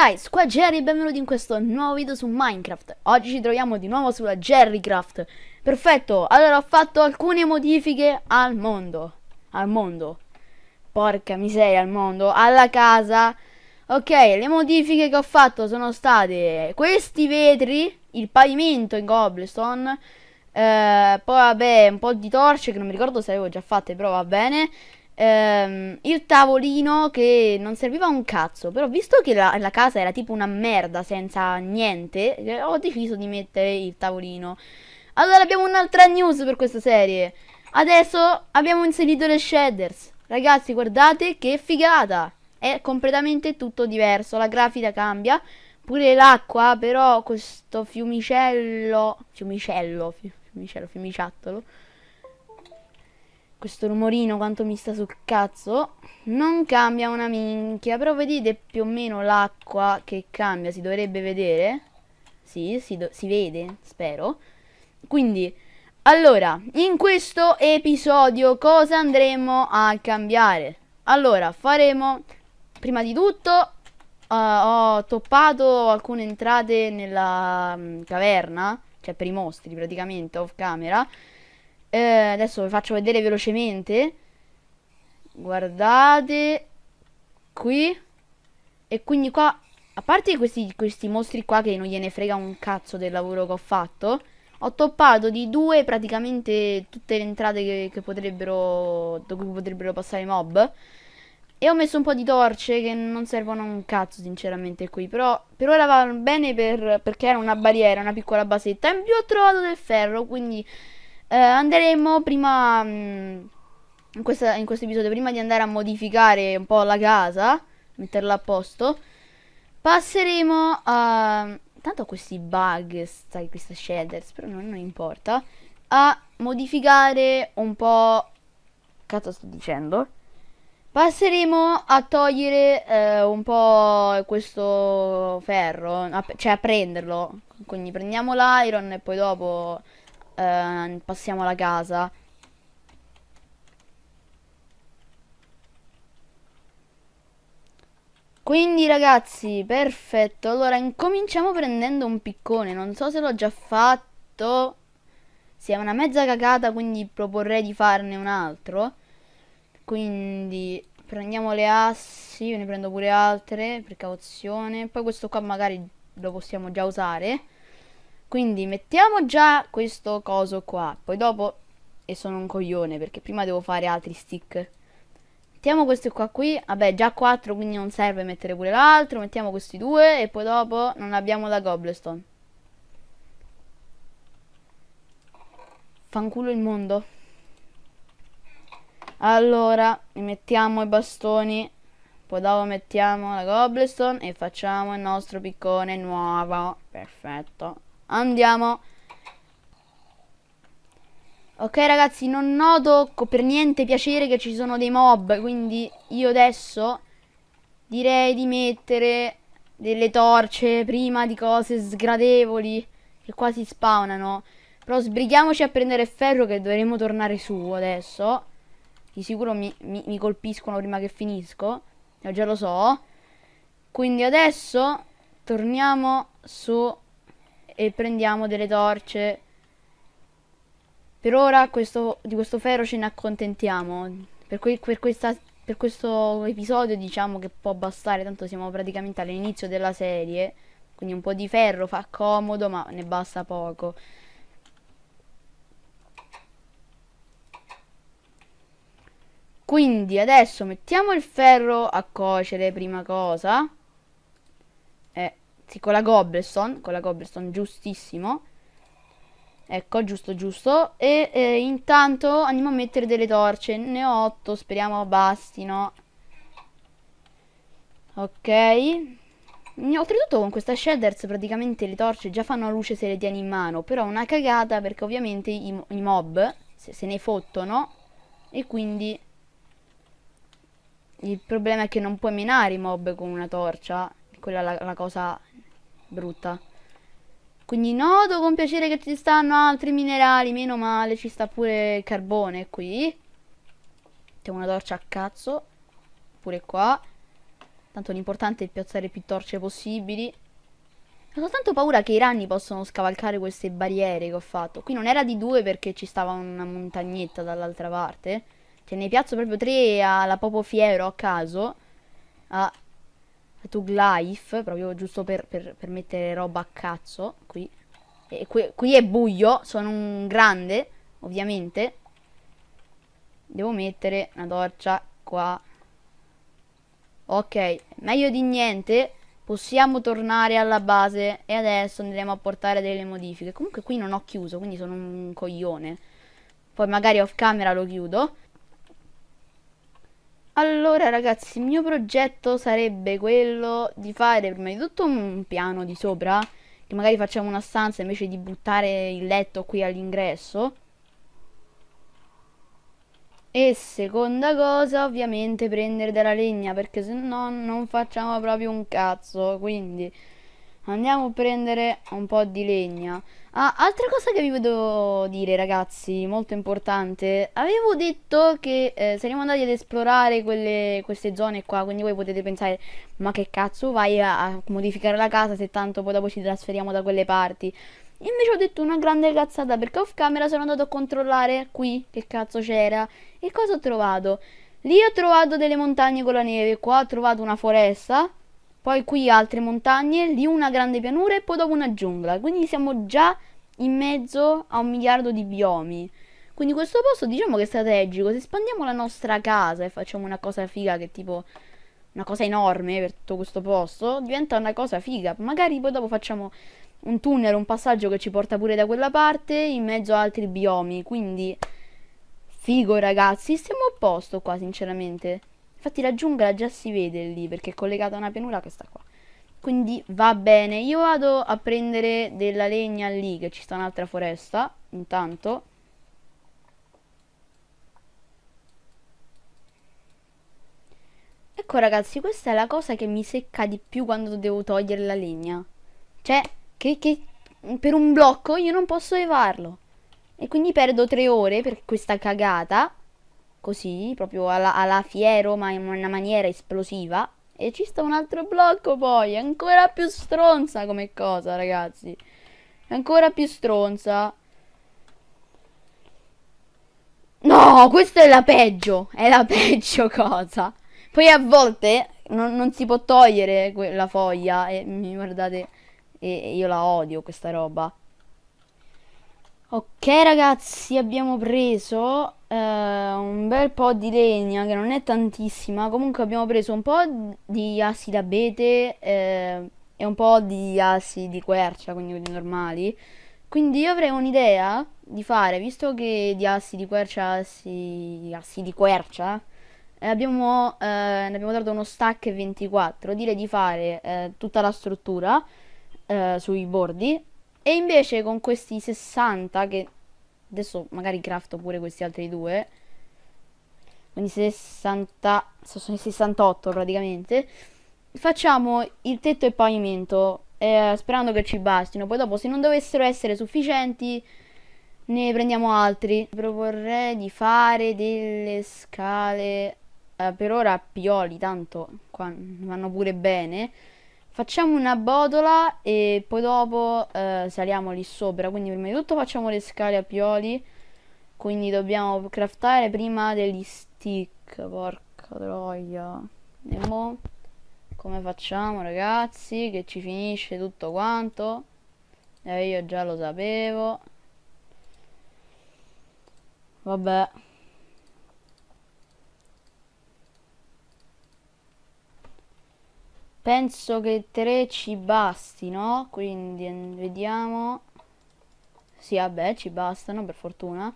guys, qua Jerry e benvenuti in questo nuovo video su Minecraft Oggi ci troviamo di nuovo sulla Jerrycraft Perfetto, allora ho fatto alcune modifiche al mondo Al mondo Porca miseria, al mondo, alla casa Ok, le modifiche che ho fatto sono state questi vetri Il pavimento in Cobblestone eh, Poi vabbè, un po' di torce che non mi ricordo se avevo già fatte, però va bene ehm, il tavolino che non serviva un cazzo, però visto che la, la casa era tipo una merda senza niente, eh, ho deciso di mettere il tavolino. Allora abbiamo un'altra news per questa serie. Adesso abbiamo inserito le shaders. Ragazzi, guardate che figata! È completamente tutto diverso, la grafica cambia, pure l'acqua, però questo fiumicello, fiumicello, fiumicello, fiumiciattolo questo rumorino quanto mi sta sul cazzo non cambia una minchia però vedete più o meno l'acqua che cambia si dovrebbe vedere sì, si, si vede spero quindi allora in questo episodio cosa andremo a cambiare allora faremo prima di tutto uh, ho toppato alcune entrate nella mh, mm, caverna cioè per i mostri praticamente off camera eh, adesso vi faccio vedere velocemente guardate qui e quindi qua a parte questi, questi mostri qua che non gliene frega un cazzo del lavoro che ho fatto ho toppato di due praticamente tutte le entrate che, che potrebbero da potrebbero passare i mob e ho messo un po' di torce che non servono un cazzo sinceramente qui Però per ora va bene per, perché era una barriera, una piccola basetta In più ho trovato del ferro quindi eh, andremo prima mm, in, questa, in questo episodio prima di andare a modificare un po' la casa metterla a posto passeremo a tanto questi bug stai questa shaders però non, non importa a modificare un po' cazzo sto dicendo passeremo a togliere eh, un po' questo ferro a, cioè a prenderlo quindi prendiamo l'iron e poi dopo eh, passiamo la casa. Quindi ragazzi, perfetto. Allora, incominciamo prendendo un piccone. Non so se l'ho già fatto. Sì, è una mezza cagata, quindi proporrei di farne un altro. Quindi prendiamo le assi, io ne prendo pure altre, precauzione. Poi questo qua magari lo possiamo già usare. Quindi mettiamo già questo coso qua. Poi dopo... E sono un coglione perché prima devo fare altri stick. Mettiamo questi qua qui. Vabbè, già 4 quindi non serve mettere pure l'altro. Mettiamo questi due e poi dopo non abbiamo la cobblestone. Fanculo il mondo. Allora, mettiamo i bastoni. Poi dopo mettiamo la cobblestone e facciamo il nostro piccone nuovo. Perfetto. Andiamo. Ok ragazzi, non noto per niente piacere che ci sono dei mob, quindi io adesso direi di mettere delle torce prima di cose sgradevoli che quasi spawnano. Però sbrighiamoci a prendere ferro che dovremo tornare su adesso. Di sicuro mi, mi, mi colpiscono prima che finisco, io già lo so. Quindi adesso torniamo su e prendiamo delle torce. Per ora questo, di questo ferro ce ne accontentiamo. Per, que, per, questa, per questo episodio diciamo che può bastare, tanto siamo praticamente all'inizio della serie. Quindi un po' di ferro fa comodo, ma ne basta poco. Quindi adesso mettiamo il ferro a cuocere, prima cosa. Sì, con la Gobblestone, con la Gobblestone, giustissimo. Ecco, giusto, giusto. E eh, intanto andiamo a mettere delle torce. Ne ho 8, speriamo bastino. Ok. Oltretutto con questa shaders praticamente le torce già fanno luce se le tieni in mano. Però una cagata perché ovviamente i, i mob se, se ne fottono. E quindi... Il problema è che non puoi menare i mob con una torcia. Quella è la, la cosa brutta. Quindi noto con piacere che ci stanno altri minerali, meno male, ci sta pure il carbone qui. Mettiamo una torcia a cazzo, pure qua. Tanto l'importante è piazzare più torce possibili. Ho soltanto paura che i ragni possano scavalcare queste barriere che ho fatto. Qui non era di due perché ci stava una montagnetta dall'altra parte. Cioè ne piazzo proprio tre alla popo fiero a caso. Ah, Tug Life, proprio giusto per, per, per, mettere roba a cazzo, qui. E qui, qui è buio, sono un grande, ovviamente. Devo mettere una torcia qua. Ok, meglio di niente. Possiamo tornare alla base e adesso andremo a portare delle modifiche. Comunque qui non ho chiuso, quindi sono un coglione. Poi magari off camera lo chiudo. Allora ragazzi, il mio progetto sarebbe quello di fare prima di tutto un piano di sopra, che magari facciamo una stanza invece di buttare il letto qui all'ingresso. E seconda cosa, ovviamente prendere della legna, perché se no non facciamo proprio un cazzo, quindi andiamo a prendere un po' di legna. Ah, altra cosa che vi volevo dire, ragazzi, molto importante. Avevo detto che eh, saremmo andati ad esplorare quelle, queste zone qua, quindi voi potete pensare, ma che cazzo vai a, a modificare la casa se tanto poi dopo ci trasferiamo da quelle parti. Invece ho detto una grande cazzata perché off camera sono andato a controllare qui che cazzo c'era e cosa ho trovato. Lì ho trovato delle montagne con la neve, qua ho trovato una foresta poi qui altre montagne, lì una grande pianura e poi dopo una giungla. Quindi siamo già in mezzo a un miliardo di biomi. Quindi questo posto diciamo che è strategico. Se espandiamo la nostra casa e facciamo una cosa figa che tipo una cosa enorme per tutto questo posto, diventa una cosa figa. Magari poi dopo facciamo un tunnel, un passaggio che ci porta pure da quella parte in mezzo a altri biomi. Quindi figo ragazzi, siamo a posto qua sinceramente. Infatti la giungla già si vede lì perché è collegata a una pianura che sta qua. Quindi va bene, io vado a prendere della legna lì che ci sta un'altra foresta, intanto. Ecco ragazzi, questa è la cosa che mi secca di più quando devo togliere la legna. Cioè, che, che per un blocco io non posso levarlo. E quindi perdo tre ore per questa cagata così, proprio alla, alla fiero, ma in una maniera esplosiva. E ci sta un altro blocco poi, ancora più stronza come cosa, ragazzi. Ancora più stronza. No, questa è la peggio, è la peggio cosa. Poi a volte non, non si può togliere la foglia, e guardate, e io la odio questa roba. Ok ragazzi, abbiamo preso eh, un bel po' di legna che non è tantissima comunque abbiamo preso un po' di assi d'abete eh, e un po' di assi di quercia quindi quelli normali quindi io avrei un'idea di fare visto che di assi di quercia assi, assi di quercia eh, abbiamo, eh, ne abbiamo dato uno stack 24 direi di fare eh, tutta la struttura eh, sui bordi e invece con questi 60 che Adesso magari crafto pure questi altri due. Quindi 60... Sono i 68 praticamente. Facciamo il tetto e il pavimento. Eh, sperando che ci bastino. Poi dopo se non dovessero essere sufficienti ne prendiamo altri. Proporrei di fare delle scale... Eh, per ora pioli, tanto qua vanno pure bene. Facciamo una botola e poi dopo eh, saliamo lì sopra. Quindi prima di tutto facciamo le scale a pioli. Quindi dobbiamo craftare prima degli stick. Porca troia. E mo come facciamo ragazzi? Che ci finisce tutto quanto. E eh, io già lo sapevo. Vabbè. Penso che 3 ci basti, no? Quindi eh, vediamo. Sì, vabbè, ci bastano per fortuna.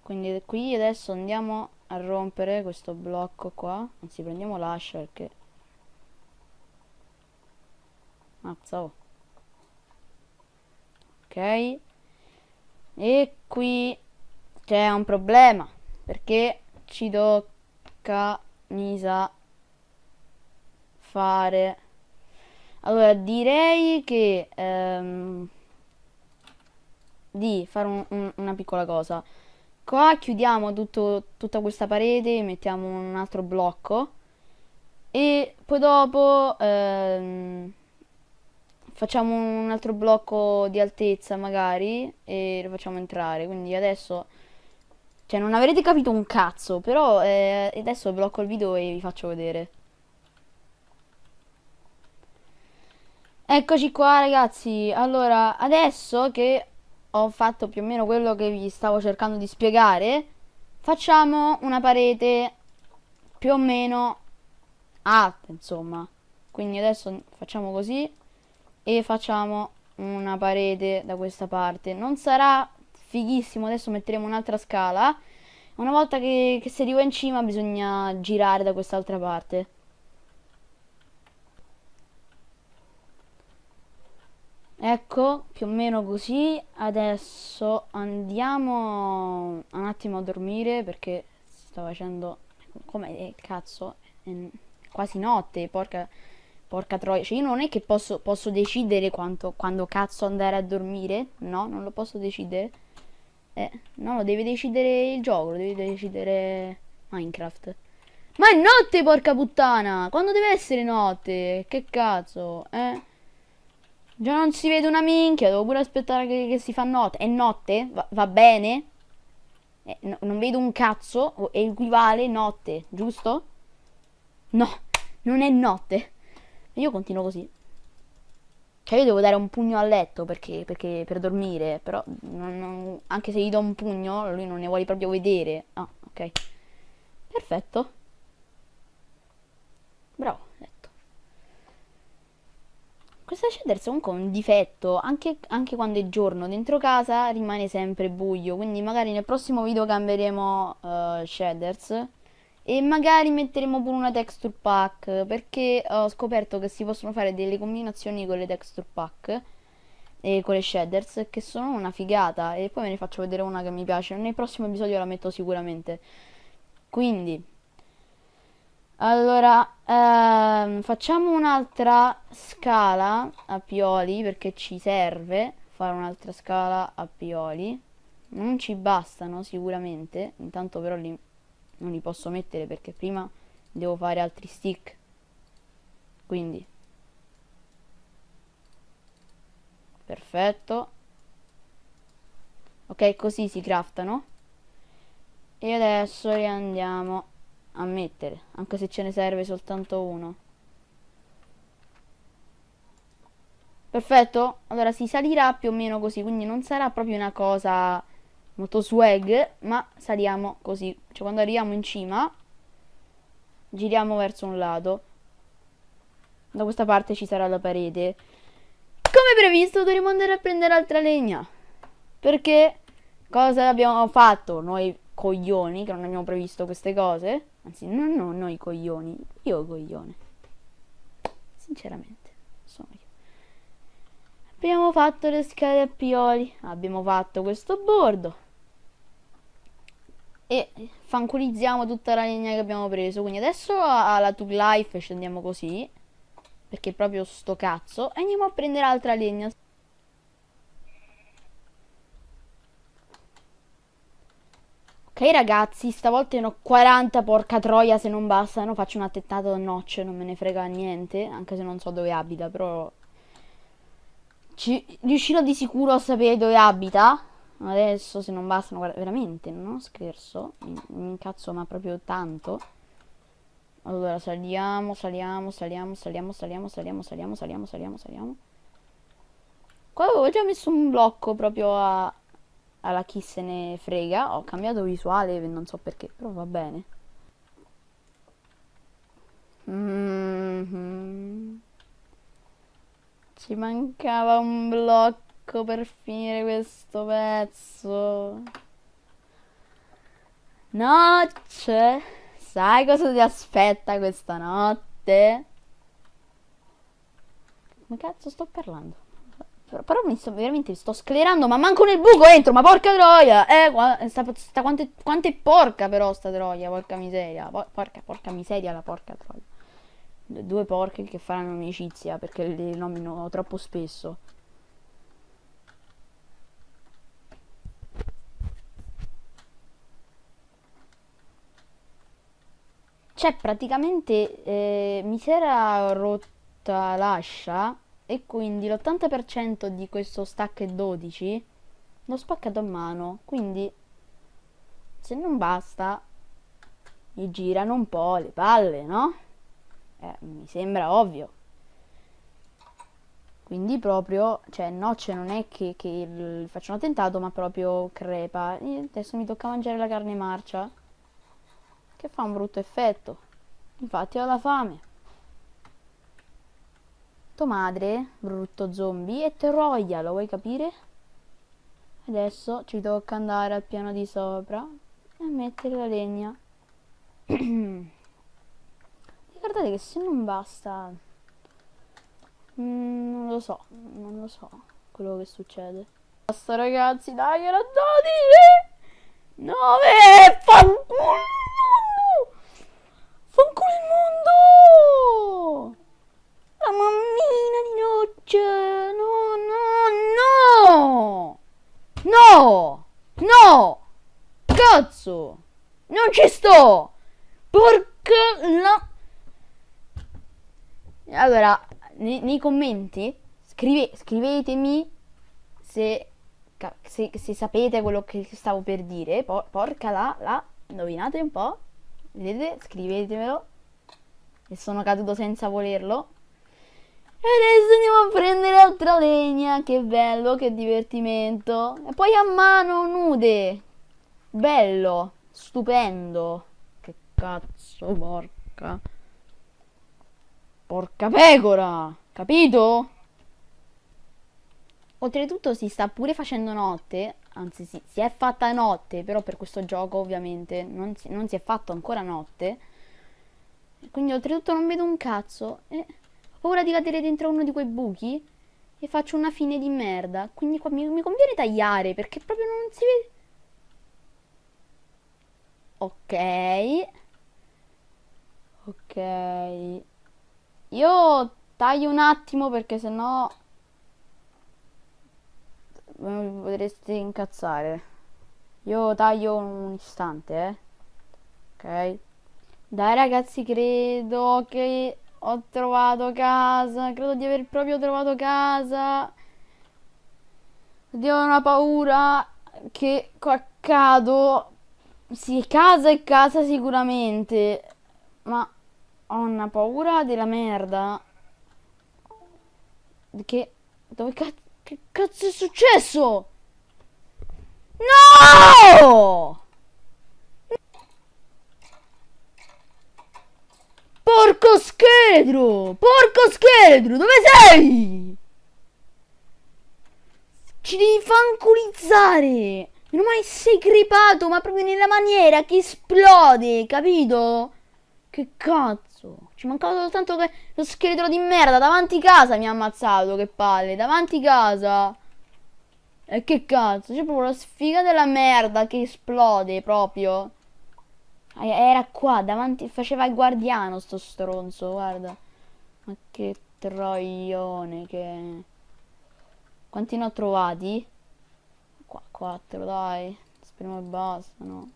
Quindi eh, qui adesso andiamo a rompere questo blocco qua. Anzi, prendiamo l'ascia perché... Mazza, oh. Ok. E qui c'è un problema. Perché ci tocca, mi sa, fare? Allora, direi che... Ehm, di fare un, un, una piccola cosa. Qua chiudiamo tutto, tutta questa parete, mettiamo un altro blocco e poi dopo ehm, facciamo un altro blocco di altezza magari e lo facciamo entrare. Quindi adesso... Cioè non avrete capito un cazzo, però eh, adesso blocco il video e vi faccio vedere. Eccoci qua ragazzi, allora adesso che ho fatto più o meno quello che vi stavo cercando di spiegare, facciamo una parete più o meno alta insomma, quindi adesso facciamo così e facciamo una parete da questa parte, non sarà fighissimo, adesso metteremo un'altra scala, una volta che, che si arriva in cima bisogna girare da quest'altra parte. Ecco, più o meno così. Adesso andiamo un attimo a dormire perché sto facendo... Come cazzo? È quasi notte, porca, porca troia. Cioè io non è che posso, posso decidere quanto, quando cazzo andare a dormire. No, non lo posso decidere. Eh, no, lo deve decidere il gioco, lo deve decidere Minecraft. Ma è notte, porca puttana! Quando deve essere notte? Che cazzo, eh? Già non si vede una minchia, devo pure aspettare che, che si fa notte. È notte? Va, va bene? Eh, no, non vedo un cazzo, equivale notte, giusto? No, non è notte. Io continuo così. Cioè io devo dare un pugno a letto perché, perché per dormire, però non, non, anche se gli do un pugno lui non ne vuole proprio vedere. Ah, ok. Perfetto. Bravo. Questa shaders comunque è un difetto, anche, anche, quando è giorno, dentro casa rimane sempre buio, quindi magari nel prossimo video cambieremo uh, shaders e magari metteremo pure una texture pack, perché ho scoperto che si possono fare delle combinazioni con le texture pack e con le shaders che sono una figata e poi ve ne faccio vedere una che mi piace, nel prossimo episodio la metto sicuramente. Quindi allora, ehm, facciamo un'altra scala a pioli perché ci serve fare un'altra scala a pioli. Non ci bastano sicuramente, intanto però li, non li posso mettere perché prima devo fare altri stick. Quindi, perfetto. Ok, così si craftano. E adesso riandiamo a mettere, anche se ce ne serve soltanto uno. Perfetto, allora si salirà più o meno così, quindi non sarà proprio una cosa molto swag, ma saliamo così. Cioè quando arriviamo in cima, giriamo verso un lato. Da questa parte ci sarà la parete. Come previsto dovremo andare a prendere altra legna. Perché cosa abbiamo fatto? Noi coglioni che non abbiamo previsto queste cose. Anzi, non no, noi coglioni, io coglione. Sinceramente, sono io. Abbiamo fatto le scale a pioli, abbiamo fatto questo bordo. E fanculizziamo tutta la linea che abbiamo preso. Quindi adesso alla Tug Life scendiamo così. Perché proprio sto cazzo. E andiamo a prendere altra legna. Ok ragazzi, stavolta ne ho 40, porca troia se non bastano, faccio un attentato a nocce, non me ne frega niente, anche se non so dove abita, però... Ci... Riuscirò di sicuro a sapere dove abita, adesso se non bastano, guarda, veramente, non scherzo, mi, mi incazzo ma proprio tanto. Allora, saliamo, saliamo, saliamo, saliamo, saliamo, saliamo, saliamo, saliamo, saliamo, saliamo. Qua avevo già messo un blocco proprio a alla chi se ne frega, ho cambiato visuale, non so perché, però va bene. Mm-hmm. Ci mancava un blocco per finire questo pezzo. nocce sai cosa ti aspetta questa notte? Come cazzo sto parlando? Però, mi sto veramente mi sto sclerando, ma manco nel buco entro, ma porca troia! Eh, sta, sta, quanto, quanto è porca però sta troia, porca miseria. Porca, porca miseria la porca troia. Due porche che faranno amicizia perché le nomino troppo spesso. Cioè praticamente eh, mi si era rotta l'ascia e quindi l'80% di questo stack è 12 l'ho spaccato a mano quindi se non basta mi girano un po' le palle no? Eh, mi sembra ovvio quindi proprio cioè nocce cioè, non è che, che faccio un attentato ma proprio crepa e adesso mi tocca mangiare la carne marcia che fa un brutto effetto infatti ho la fame tua madre, brutto zombie, e te roia, lo vuoi capire? Adesso ci tocca andare al piano di sopra e mettere la legna. Ricordate che se non basta... Mm, non lo so, non lo so quello che succede. Basta ragazzi, dai, era 12! 9! Fanculo! commenti scrive, scrivetemi se, se, se, sapete quello che stavo per dire. Por, porca la, la, indovinate un po'. Vedete? Scrivetemelo. E sono caduto senza volerlo. E adesso andiamo a prendere altra legna. Che bello, che divertimento. E poi a mano nude. Bello, stupendo. Che cazzo, porca. Porca pecora! Capito? Oltretutto si sta pure facendo notte, anzi si, si è fatta notte, però per questo gioco ovviamente non si, non si è fatto ancora notte. Quindi oltretutto non vedo un cazzo. Eh, ho paura di cadere dentro uno di quei buchi e faccio una fine di merda. Quindi qua mi, mi conviene tagliare perché proprio non si vede... Ok. Ok. Io Taglio un attimo perché sennò eh, potresti incazzare. Io taglio un istante, eh. Ok. Dai ragazzi, credo che ho trovato casa. Credo di aver proprio trovato casa. Oddio, ho una paura che qua accado. Sì, casa è casa sicuramente. Ma ho una paura della merda. Che... Dove cazzo... Che cazzo è successo? No! Porco scheletro! Porco scheletro! Dove sei? Ci devi fanculizzare! non male sei crepato, ma proprio nella maniera che esplode, capito? Che cazzo? Ci mancava soltanto che lo scheletro di merda davanti casa mi ha ammazzato, che palle, davanti casa. E che cazzo, c'è proprio la sfiga della merda che esplode proprio. Eh, era qua, davanti, faceva il guardiano sto stronzo, guarda. Ma che troione che... Quanti ne ho trovati? Qua, quattro, dai. Speriamo e basta, no.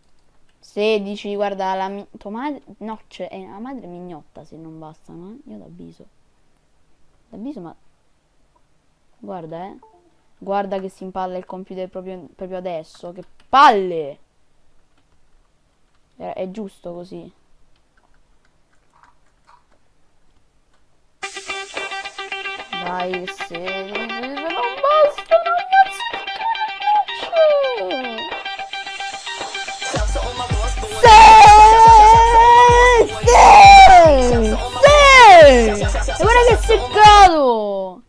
16, guarda la mia... Tua madre... No, cioè, eh, la madre mignotta se non basta, ma eh, io d'avviso. D'avviso, ma... Guarda, eh. Guarda che si impalla il computer proprio, proprio adesso. Che palle! È, è giusto così. Vai, se... guarda che seccato!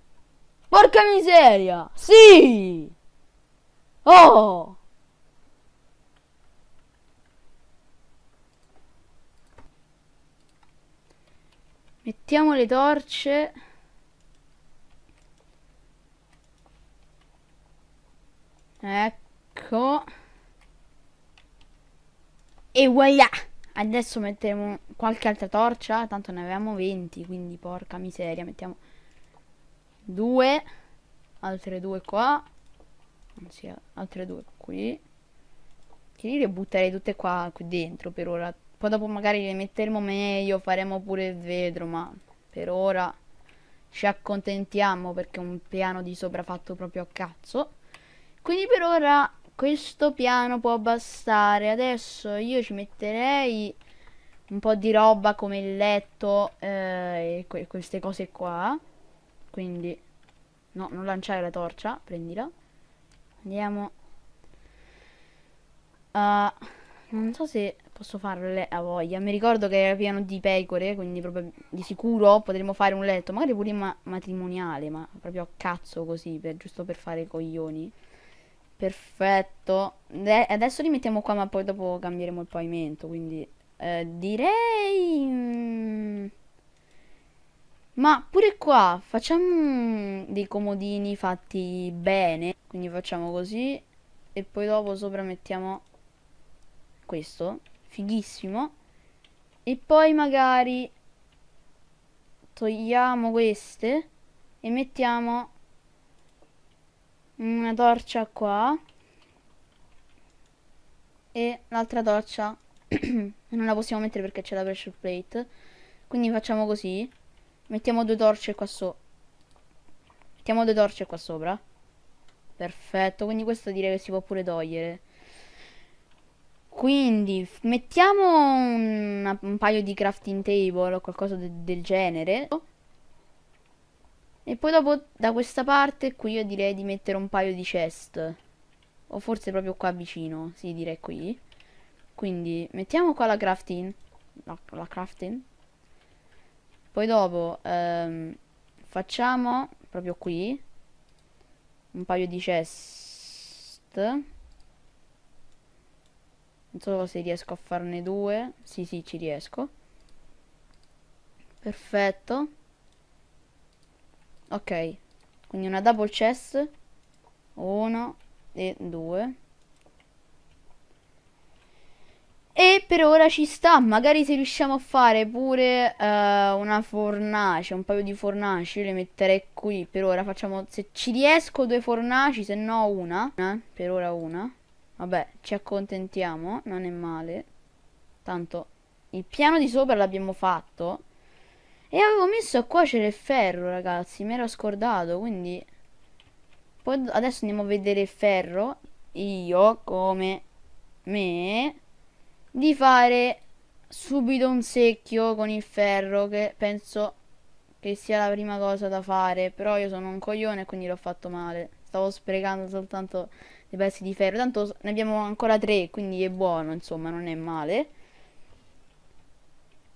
Porca miseria! Sì! Oh! Mettiamo le torce. Ecco. E voilà! Adesso metteremo qualche altra torcia, tanto ne avevamo 20, quindi porca miseria, mettiamo due, altre due qua, anzi altre due qui. Che lì le butterei tutte qua, qui dentro per ora. Poi dopo magari le metteremo meglio, faremo pure il vetro, ma per ora ci accontentiamo perché un piano di sopra fatto proprio a cazzo. Quindi per ora questo piano può bastare. Adesso io ci metterei un po' di roba come il letto eh, e que queste cose qua. Quindi, no, non lanciare la torcia, prendila. Andiamo. Uh, non so se posso farle a voglia. Mi ricordo che era pieno di pecore, quindi proprio di sicuro potremmo fare un letto. Magari pure ma matrimoniale, ma proprio a cazzo così, per, giusto per fare coglioni. Perfetto. De adesso li mettiamo qua, ma poi dopo cambieremo il pavimento, quindi eh, direi... Mm, ma pure qua facciamo dei comodini fatti bene, quindi facciamo così e poi dopo sopra mettiamo questo, fighissimo. E poi magari togliamo queste e mettiamo una torcia qua e l'altra torcia non la possiamo mettere perché c'è la pressure plate quindi facciamo così mettiamo due torce qua sopra mettiamo due torce qua sopra perfetto quindi questo direi che si può pure togliere quindi mettiamo un, un paio di crafting table o qualcosa de del genere e poi dopo da questa parte qui io direi di mettere un paio di chest. O forse proprio qua vicino, sì direi qui. Quindi mettiamo qua la crafting. La, la crafting. Poi dopo ehm, facciamo proprio qui un paio di chest. Non so se riesco a farne due. Sì, sì, ci riesco. Perfetto ok quindi una double chest Uno e due e per ora ci sta magari se riusciamo a fare pure uh, una fornace un paio di fornaci le metterei qui per ora facciamo se ci riesco due fornaci se no una eh, per ora una vabbè ci accontentiamo non è male tanto il piano di sopra l'abbiamo fatto e avevo messo a cuocere il ferro, ragazzi. Mi ero scordato, quindi... Poi adesso andiamo a vedere il ferro. Io, come me, di fare subito un secchio con il ferro, che penso che sia la prima cosa da fare. Però io sono un coglione, quindi l'ho fatto male. Stavo sprecando soltanto dei pezzi di ferro. Tanto ne abbiamo ancora tre, quindi è buono, insomma, non è male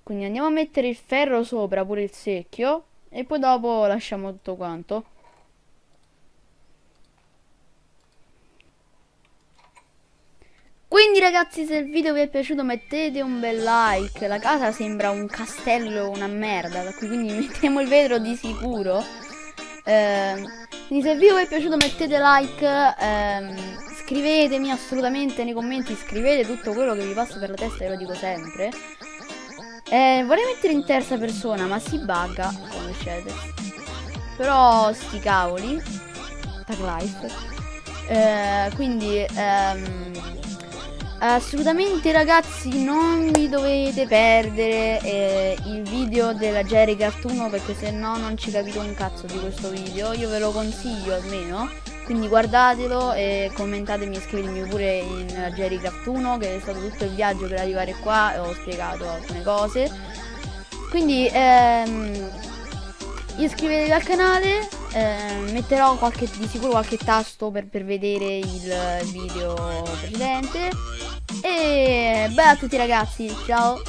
quindi andiamo a mettere il ferro sopra pure il secchio e poi dopo lasciamo tutto quanto Quindi ragazzi se il video vi è piaciuto mettete un bel like, la casa sembra un castello, una merda, da qui quindi mettiamo il vetro di sicuro. Eh, quindi se il video vi è piaciuto mettete like, ehm, scrivetemi assolutamente nei commenti, scrivete tutto quello che vi passa per la testa, e lo dico sempre. Eh, vorrei mettere in terza persona, ma si bugga come scede. Però sti cavoli. Tag life. Eh, quindi ehm, assolutamente ragazzi non vi dovete perdere eh, il video della Jerry Cartoon perché se no non ci capite un cazzo di questo video. Io ve lo consiglio almeno quindi guardatelo e commentatemi e scrivetemi pure in Jerry Craft 1 che è stato tutto il viaggio per arrivare qua e ho spiegato alcune cose quindi ehm, iscrivetevi al canale eh, metterò qualche, di sicuro qualche tasto per, per vedere il video precedente e bella a tutti ragazzi ciao